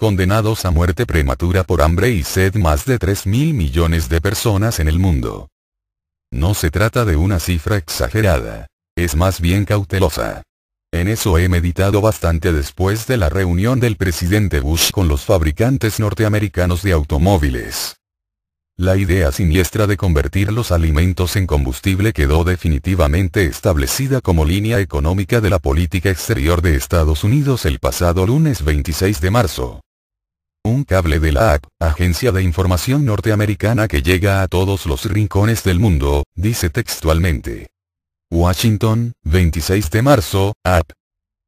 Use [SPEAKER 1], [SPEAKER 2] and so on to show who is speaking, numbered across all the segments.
[SPEAKER 1] condenados a muerte prematura por hambre y sed más de 3.000 millones de personas en el mundo. No se trata de una cifra exagerada, es más bien cautelosa. En eso he meditado bastante después de la reunión del presidente Bush con los fabricantes norteamericanos de automóviles. La idea siniestra de convertir los alimentos en combustible quedó definitivamente establecida como línea económica de la política exterior de Estados Unidos el pasado lunes 26 de marzo cable de la AP, agencia de información norteamericana que llega a todos los rincones del mundo, dice textualmente. Washington, 26 de marzo, AP.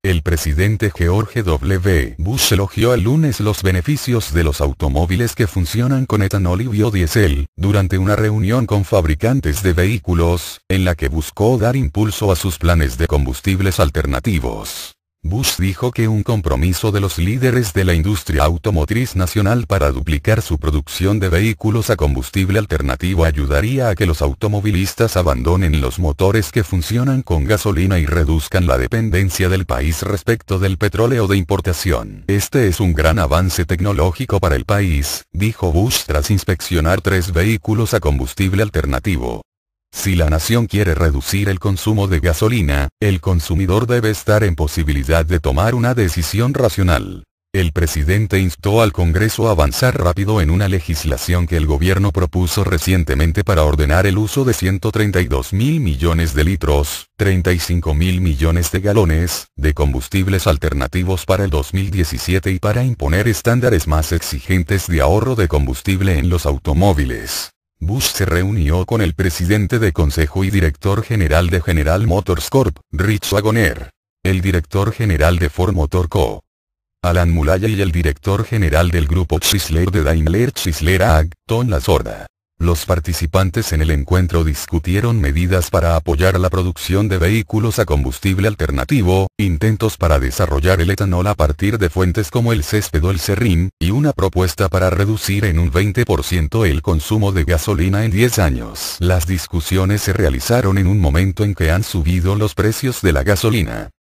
[SPEAKER 1] El presidente George W. Bush elogió el lunes los beneficios de los automóviles que funcionan con etanol y biodiesel, durante una reunión con fabricantes de vehículos, en la que buscó dar impulso a sus planes de combustibles alternativos. Bush dijo que un compromiso de los líderes de la industria automotriz nacional para duplicar su producción de vehículos a combustible alternativo ayudaría a que los automovilistas abandonen los motores que funcionan con gasolina y reduzcan la dependencia del país respecto del petróleo de importación. Este es un gran avance tecnológico para el país, dijo Bush tras inspeccionar tres vehículos a combustible alternativo. Si la nación quiere reducir el consumo de gasolina, el consumidor debe estar en posibilidad de tomar una decisión racional. El presidente instó al Congreso a avanzar rápido en una legislación que el gobierno propuso recientemente para ordenar el uso de 132 mil millones de litros, 35 mil millones de galones, de combustibles alternativos para el 2017 y para imponer estándares más exigentes de ahorro de combustible en los automóviles. Bush se reunió con el presidente de consejo y director general de General Motors Corp, Rich Wagoner, el director general de Ford Motor Co. Alan Mulaya y el director general del grupo Chrysler de Daimler Chisler AG, Tom La Sorda. Los participantes en el encuentro discutieron medidas para apoyar la producción de vehículos a combustible alternativo, intentos para desarrollar el etanol a partir de fuentes como el césped o el serrín, y una propuesta para reducir en un 20% el consumo de gasolina en 10 años. Las discusiones se realizaron en un momento en que han subido los precios de la gasolina.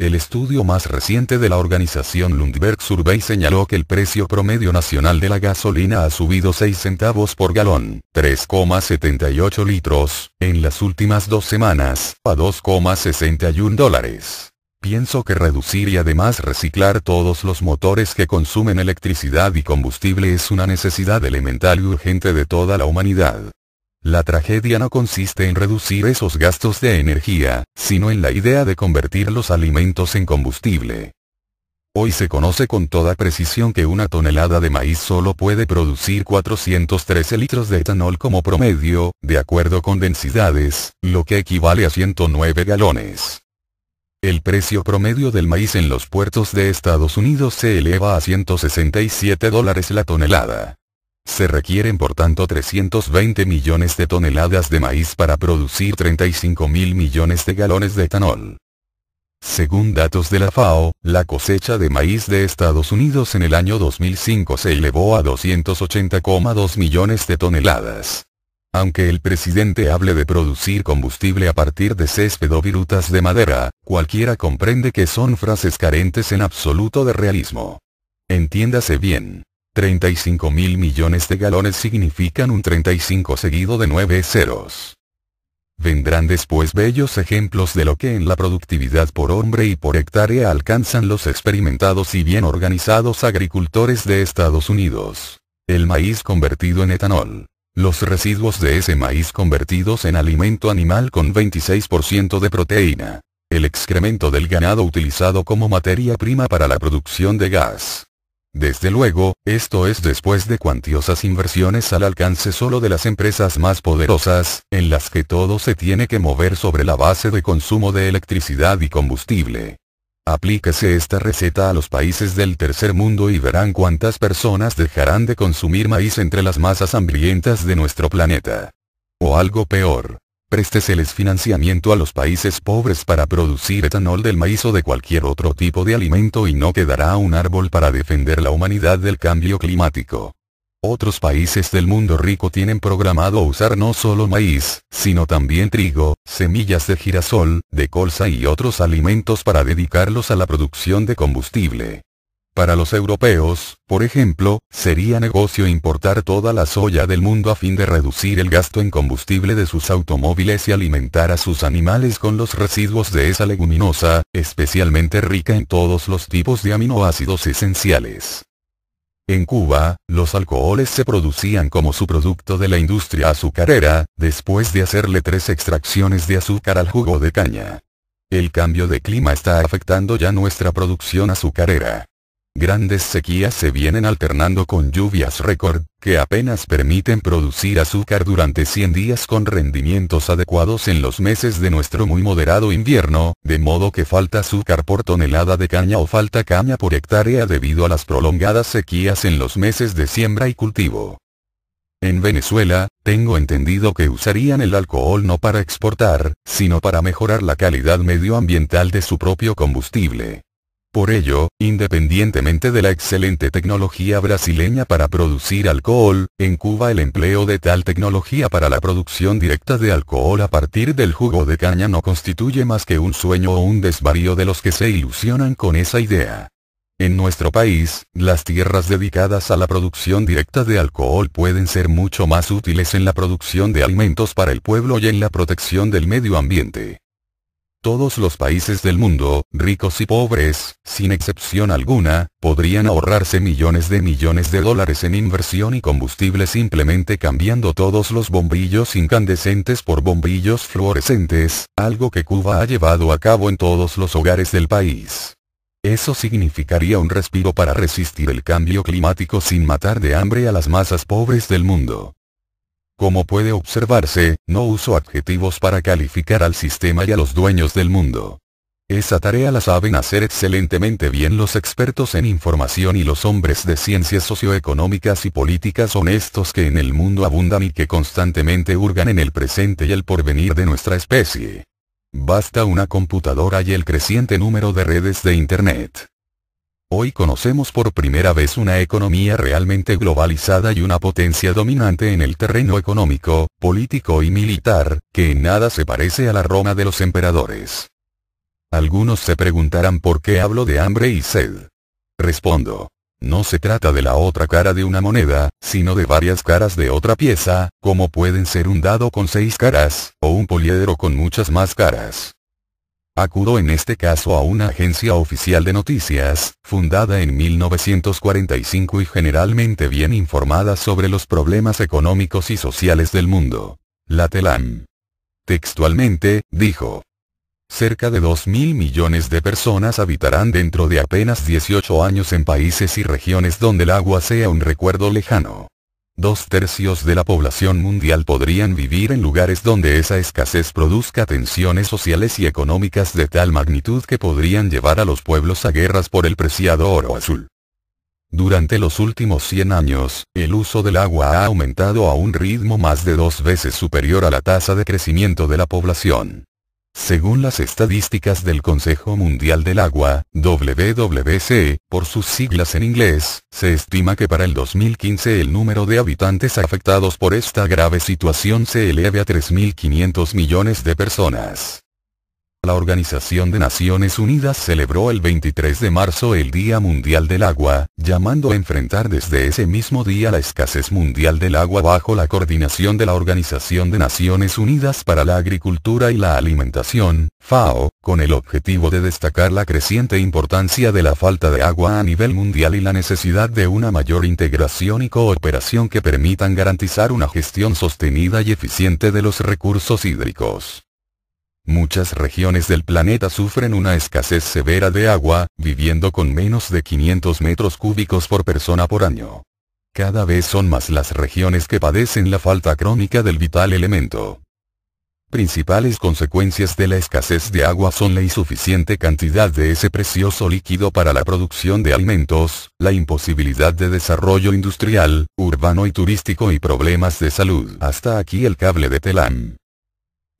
[SPEAKER 1] El estudio más reciente de la organización Lundberg Survey señaló que el precio promedio nacional de la gasolina ha subido 6 centavos por galón, 3,78 litros, en las últimas dos semanas, a 2,61 dólares. Pienso que reducir y además reciclar todos los motores que consumen electricidad y combustible es una necesidad elemental y urgente de toda la humanidad. La tragedia no consiste en reducir esos gastos de energía, sino en la idea de convertir los alimentos en combustible. Hoy se conoce con toda precisión que una tonelada de maíz solo puede producir 413 litros de etanol como promedio, de acuerdo con densidades, lo que equivale a 109 galones. El precio promedio del maíz en los puertos de Estados Unidos se eleva a 167 dólares la tonelada. Se requieren por tanto 320 millones de toneladas de maíz para producir 35 mil millones de galones de etanol. Según datos de la FAO, la cosecha de maíz de Estados Unidos en el año 2005 se elevó a 280,2 millones de toneladas. Aunque el presidente hable de producir combustible a partir de césped o virutas de madera, cualquiera comprende que son frases carentes en absoluto de realismo. Entiéndase bien. 35 mil millones de galones significan un 35 seguido de 9 ceros. Vendrán después bellos ejemplos de lo que en la productividad por hombre y por hectárea alcanzan los experimentados y bien organizados agricultores de Estados Unidos. El maíz convertido en etanol. Los residuos de ese maíz convertidos en alimento animal con 26% de proteína. El excremento del ganado utilizado como materia prima para la producción de gas. Desde luego, esto es después de cuantiosas inversiones al alcance solo de las empresas más poderosas, en las que todo se tiene que mover sobre la base de consumo de electricidad y combustible. Aplíquese esta receta a los países del tercer mundo y verán cuántas personas dejarán de consumir maíz entre las masas hambrientas de nuestro planeta. O algo peor présteseles financiamiento a los países pobres para producir etanol del maíz o de cualquier otro tipo de alimento y no quedará un árbol para defender la humanidad del cambio climático. Otros países del mundo rico tienen programado usar no solo maíz, sino también trigo, semillas de girasol, de colza y otros alimentos para dedicarlos a la producción de combustible. Para los europeos, por ejemplo, sería negocio importar toda la soya del mundo a fin de reducir el gasto en combustible de sus automóviles y alimentar a sus animales con los residuos de esa leguminosa, especialmente rica en todos los tipos de aminoácidos esenciales. En Cuba, los alcoholes se producían como su producto de la industria azucarera, después de hacerle tres extracciones de azúcar al jugo de caña. El cambio de clima está afectando ya nuestra producción azucarera. Grandes sequías se vienen alternando con lluvias récord, que apenas permiten producir azúcar durante 100 días con rendimientos adecuados en los meses de nuestro muy moderado invierno, de modo que falta azúcar por tonelada de caña o falta caña por hectárea debido a las prolongadas sequías en los meses de siembra y cultivo. En Venezuela, tengo entendido que usarían el alcohol no para exportar, sino para mejorar la calidad medioambiental de su propio combustible. Por ello, independientemente de la excelente tecnología brasileña para producir alcohol, en Cuba el empleo de tal tecnología para la producción directa de alcohol a partir del jugo de caña no constituye más que un sueño o un desvarío de los que se ilusionan con esa idea. En nuestro país, las tierras dedicadas a la producción directa de alcohol pueden ser mucho más útiles en la producción de alimentos para el pueblo y en la protección del medio ambiente. Todos los países del mundo, ricos y pobres, sin excepción alguna, podrían ahorrarse millones de millones de dólares en inversión y combustible simplemente cambiando todos los bombillos incandescentes por bombillos fluorescentes, algo que Cuba ha llevado a cabo en todos los hogares del país. Eso significaría un respiro para resistir el cambio climático sin matar de hambre a las masas pobres del mundo. Como puede observarse, no uso adjetivos para calificar al sistema y a los dueños del mundo. Esa tarea la saben hacer excelentemente bien los expertos en información y los hombres de ciencias socioeconómicas y políticas honestos que en el mundo abundan y que constantemente hurgan en el presente y el porvenir de nuestra especie. Basta una computadora y el creciente número de redes de Internet. Hoy conocemos por primera vez una economía realmente globalizada y una potencia dominante en el terreno económico, político y militar, que en nada se parece a la Roma de los emperadores. Algunos se preguntarán por qué hablo de hambre y sed. Respondo. No se trata de la otra cara de una moneda, sino de varias caras de otra pieza, como pueden ser un dado con seis caras, o un poliedro con muchas más caras acudo en este caso a una agencia oficial de noticias, fundada en 1945 y generalmente bien informada sobre los problemas económicos y sociales del mundo. La TELAM. Textualmente, dijo. Cerca de 2.000 millones de personas habitarán dentro de apenas 18 años en países y regiones donde el agua sea un recuerdo lejano. Dos tercios de la población mundial podrían vivir en lugares donde esa escasez produzca tensiones sociales y económicas de tal magnitud que podrían llevar a los pueblos a guerras por el preciado oro azul. Durante los últimos 100 años, el uso del agua ha aumentado a un ritmo más de dos veces superior a la tasa de crecimiento de la población. Según las estadísticas del Consejo Mundial del Agua, WWC, por sus siglas en inglés, se estima que para el 2015 el número de habitantes afectados por esta grave situación se eleve a 3.500 millones de personas. La Organización de Naciones Unidas celebró el 23 de marzo el Día Mundial del Agua, llamando a enfrentar desde ese mismo día la escasez mundial del agua bajo la coordinación de la Organización de Naciones Unidas para la Agricultura y la Alimentación, FAO, con el objetivo de destacar la creciente importancia de la falta de agua a nivel mundial y la necesidad de una mayor integración y cooperación que permitan garantizar una gestión sostenida y eficiente de los recursos hídricos. Muchas regiones del planeta sufren una escasez severa de agua, viviendo con menos de 500 metros cúbicos por persona por año. Cada vez son más las regiones que padecen la falta crónica del vital elemento. Principales consecuencias de la escasez de agua son la insuficiente cantidad de ese precioso líquido para la producción de alimentos, la imposibilidad de desarrollo industrial, urbano y turístico y problemas de salud. Hasta aquí el cable de Telam.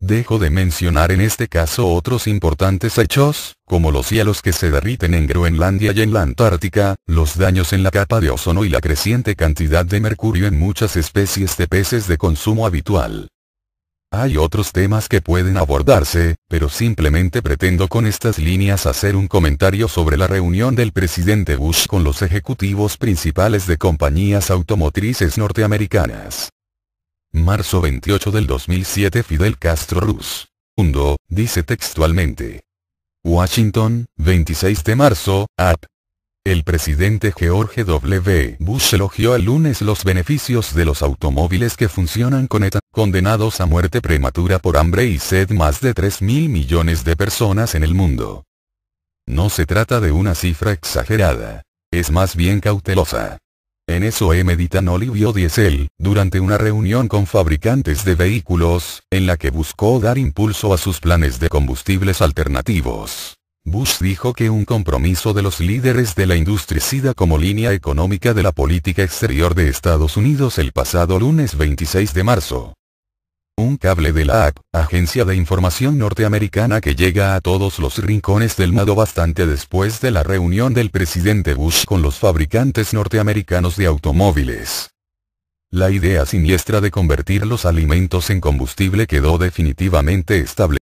[SPEAKER 1] Dejo de mencionar en este caso otros importantes hechos, como los cielos que se derriten en Groenlandia y en la Antártica, los daños en la capa de ozono y la creciente cantidad de mercurio en muchas especies de peces de consumo habitual. Hay otros temas que pueden abordarse, pero simplemente pretendo con estas líneas hacer un comentario sobre la reunión del presidente Bush con los ejecutivos principales de compañías automotrices norteamericanas. Marzo 28 del 2007 Fidel Castro Rus, Mundo, dice textualmente. Washington, 26 de marzo, AP. El presidente George W. Bush elogió el lunes los beneficios de los automóviles que funcionan con ETA, condenados a muerte prematura por hambre y sed más de 3 mil millones de personas en el mundo. No se trata de una cifra exagerada. Es más bien cautelosa. En eso meditan Olivio Diesel, durante una reunión con fabricantes de vehículos, en la que buscó dar impulso a sus planes de combustibles alternativos. Bush dijo que un compromiso de los líderes de la industria sida como línea económica de la política exterior de Estados Unidos el pasado lunes 26 de marzo, un cable de la AP, agencia de información norteamericana que llega a todos los rincones del mundo bastante después de la reunión del presidente Bush con los fabricantes norteamericanos de automóviles. La idea siniestra de convertir los alimentos en combustible quedó definitivamente establecida.